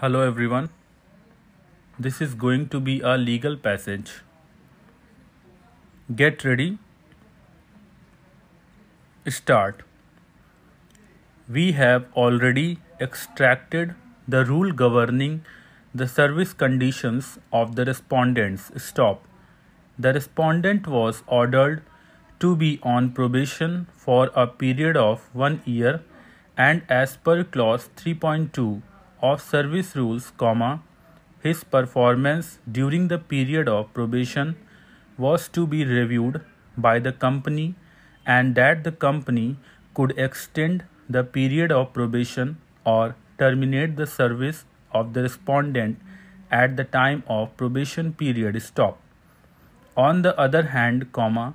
Hello everyone. This is going to be a legal passage. Get ready. Start. We have already extracted the rule governing the service conditions of the respondents. Stop. The respondent was ordered to be on probation for a period of one year and as per clause 3.2 of service rules, comma, his performance during the period of probation was to be reviewed by the company and that the company could extend the period of probation or terminate the service of the respondent at the time of probation period stop. On the other hand, comma,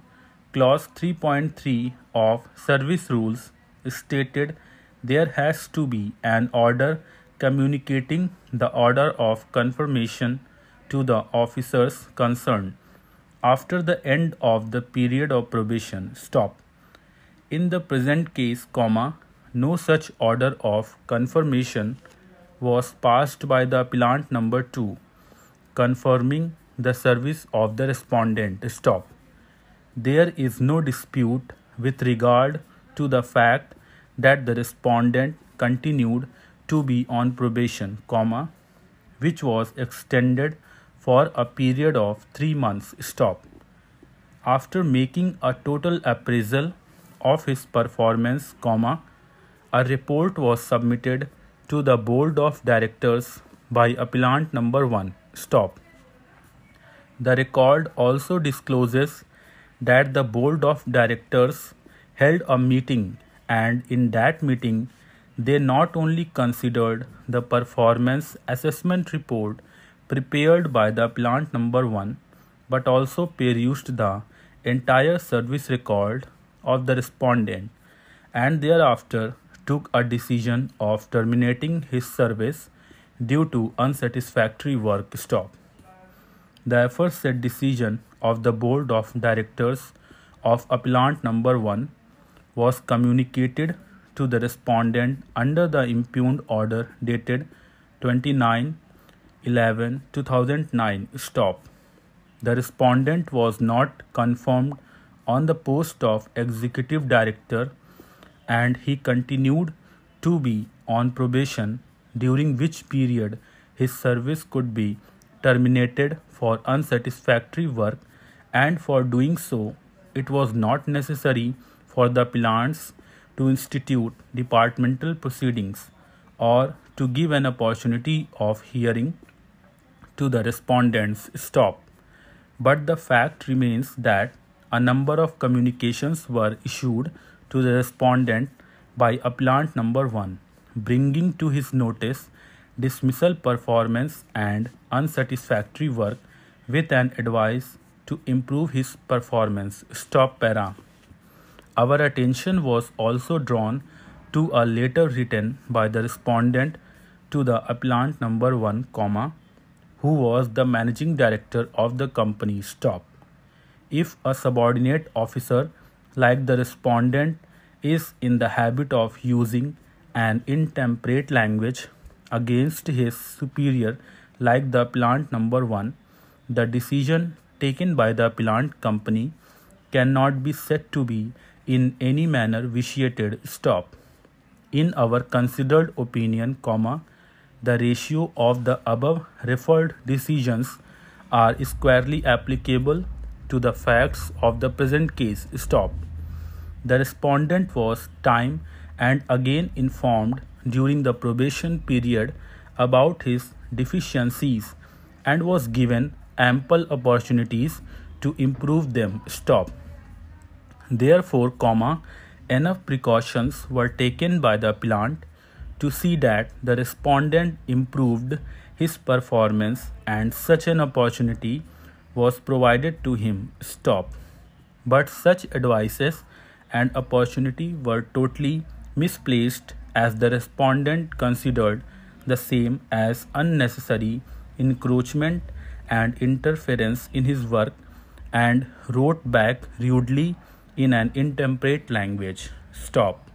clause 3.3 of service rules stated there has to be an order communicating the order of confirmation to the officers concerned after the end of the period of probation. Stop. In the present case, comma, no such order of confirmation was passed by the appellant number 2 confirming the service of the respondent. Stop. There is no dispute with regard to the fact that the respondent continued to be on probation, comma, which was extended for a period of 3 months stop. After making a total appraisal of his performance, comma, a report was submitted to the board of directors by appellant number 1 stop. The record also discloses that the board of directors held a meeting and in that meeting they not only considered the performance assessment report prepared by the plant number 1 but also perused the entire service record of the respondent and thereafter took a decision of terminating his service due to unsatisfactory work stop. The aforesaid decision of the board of directors of plant number 1 was communicated to the respondent under the impugned order dated 29 11 2009 stop the respondent was not confirmed on the post of executive director and he continued to be on probation during which period his service could be terminated for unsatisfactory work and for doing so it was not necessary for the plant's to institute departmental proceedings or to give an opportunity of hearing to the respondents stop. But the fact remains that a number of communications were issued to the respondent by appellant number 1 bringing to his notice dismissal performance and unsatisfactory work with an advice to improve his performance stop para our attention was also drawn to a letter written by the respondent to the appellant number 1, comma, who was the managing director of the company stop. If a subordinate officer like the respondent is in the habit of using an intemperate language against his superior like the plant number 1 the decision taken by the plant company cannot be said to be in any manner vitiated stop in our considered opinion comma the ratio of the above referred decisions are squarely applicable to the facts of the present case stop the respondent was time and again informed during the probation period about his deficiencies and was given ample opportunities to improve them stop Therefore, comma, enough precautions were taken by the plant to see that the respondent improved his performance and such an opportunity was provided to him stop but such advices and opportunity were totally misplaced as the respondent considered the same as unnecessary encroachment and interference in his work and wrote back rudely in an intemperate language. Stop.